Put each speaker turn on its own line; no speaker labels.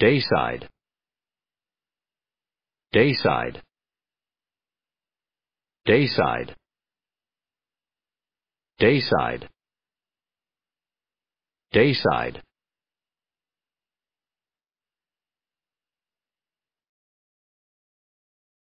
Dayside Dayside Dayside Dayside Dayside